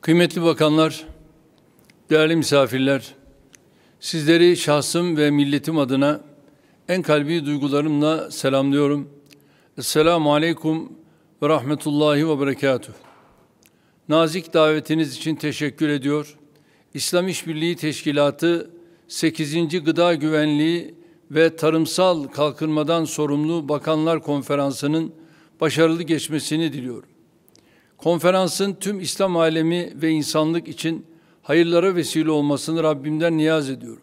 Kıymetli bakanlar, değerli misafirler, sizleri şahsım ve milletim adına en kalbi duygularımla selamlıyorum. Esselamu Aleyküm ve Rahmetullahi ve Berekatuhu. Nazik davetiniz için teşekkür ediyor. İslam İşbirliği Teşkilatı 8. Gıda Güvenliği ve Tarımsal Kalkınmadan Sorumlu Bakanlar Konferansı'nın başarılı geçmesini diliyorum. Konferansın tüm İslam alemi ve insanlık için hayırlara vesile olmasını Rabbimden niyaz ediyorum.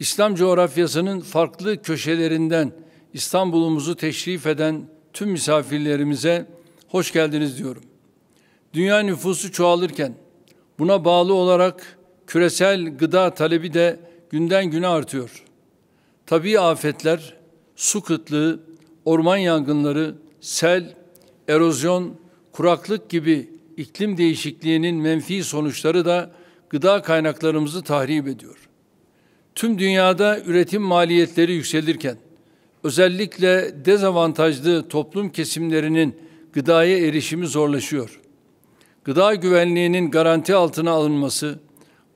İslam coğrafyasının farklı köşelerinden İstanbul'umuzu teşrif eden tüm misafirlerimize hoş geldiniz diyorum. Dünya nüfusu çoğalırken buna bağlı olarak küresel gıda talebi de günden güne artıyor. Tabii afetler, su kıtlığı, orman yangınları, sel, erozyon kuraklık gibi iklim değişikliğinin menfi sonuçları da gıda kaynaklarımızı tahrip ediyor. Tüm dünyada üretim maliyetleri yükselirken özellikle dezavantajlı toplum kesimlerinin gıdaya erişimi zorlaşıyor. Gıda güvenliğinin garanti altına alınması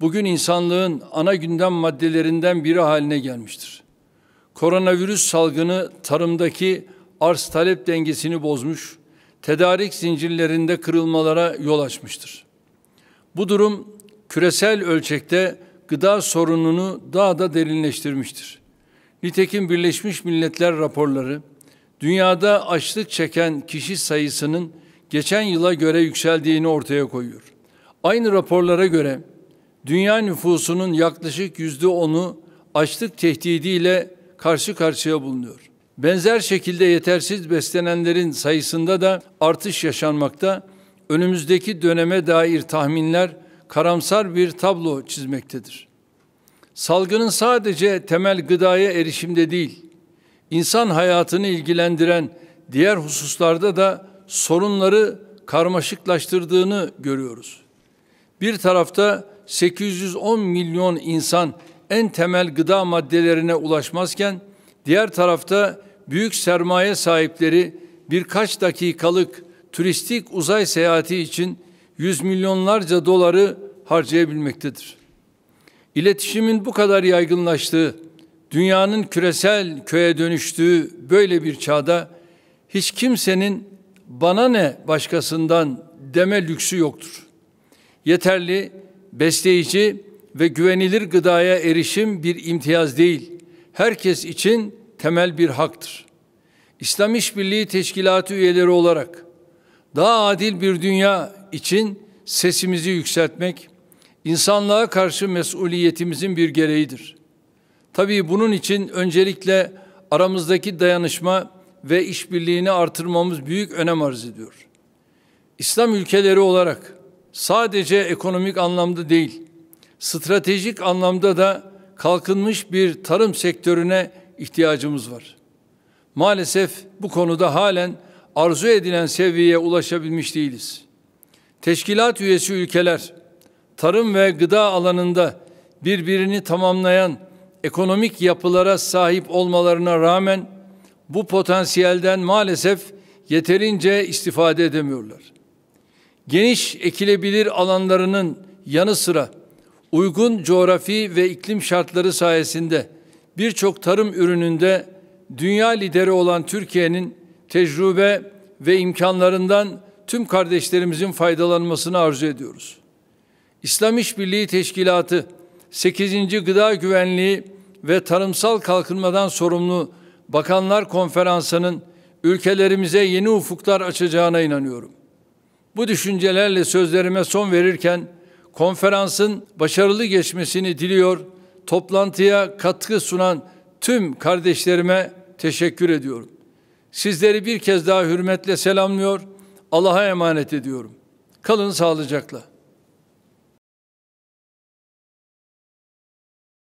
bugün insanlığın ana gündem maddelerinden biri haline gelmiştir. Koronavirüs salgını tarımdaki arz talep dengesini bozmuş tedarik zincirlerinde kırılmalara yol açmıştır. Bu durum küresel ölçekte gıda sorununu daha da derinleştirmiştir. Nitekim Birleşmiş Milletler raporları dünyada açlık çeken kişi sayısının geçen yıla göre yükseldiğini ortaya koyuyor. Aynı raporlara göre dünya nüfusunun yaklaşık yüzde onu açlık tehdidiyle karşı karşıya bulunuyor. Benzer şekilde yetersiz beslenenlerin sayısında da artış yaşanmakta. Önümüzdeki döneme dair tahminler karamsar bir tablo çizmektedir. Salgının sadece temel gıdaya erişimde değil, insan hayatını ilgilendiren diğer hususlarda da sorunları karmaşıklaştırdığını görüyoruz. Bir tarafta 810 milyon insan en temel gıda maddelerine ulaşmazken diğer tarafta büyük sermaye sahipleri birkaç dakikalık turistik uzay seyahati için yüz milyonlarca doları harcayabilmektedir. İletişimin bu kadar yaygınlaştığı, dünyanın küresel köye dönüştüğü böyle bir çağda hiç kimsenin bana ne başkasından deme lüksü yoktur. Yeterli, besleyici ve güvenilir gıdaya erişim bir imtiyaz değil. Herkes için temel bir haktır. İslam İşbirliği Teşkilatı üyeleri olarak daha adil bir dünya için sesimizi yükseltmek insanlığa karşı mesuliyetimizin bir gereğidir. Tabii bunun için öncelikle aramızdaki dayanışma ve işbirliğini artırmamız büyük önem arz ediyor. İslam ülkeleri olarak sadece ekonomik anlamda değil, stratejik anlamda da kalkınmış bir tarım sektörüne ihtiyacımız var. Maalesef bu konuda halen arzu edilen seviyeye ulaşabilmiş değiliz. Teşkilat üyesi ülkeler tarım ve gıda alanında birbirini tamamlayan ekonomik yapılara sahip olmalarına rağmen bu potansiyelden maalesef yeterince istifade edemiyorlar. Geniş ekilebilir alanlarının yanı sıra uygun coğrafi ve iklim şartları sayesinde birçok tarım ürününde dünya lideri olan Türkiye'nin tecrübe ve imkanlarından tüm kardeşlerimizin faydalanmasını arzu ediyoruz. İslam İşbirliği Teşkilatı 8. Gıda Güvenliği ve Tarımsal Kalkınmadan sorumlu Bakanlar Konferansı'nın ülkelerimize yeni ufuklar açacağına inanıyorum. Bu düşüncelerle sözlerime son verirken konferansın başarılı geçmesini diliyor toplantıya katkı sunan tüm kardeşlerime teşekkür ediyorum. Sizleri bir kez daha hürmetle selamlıyor. Allah'a emanet ediyorum. Kalın sağlıcakla.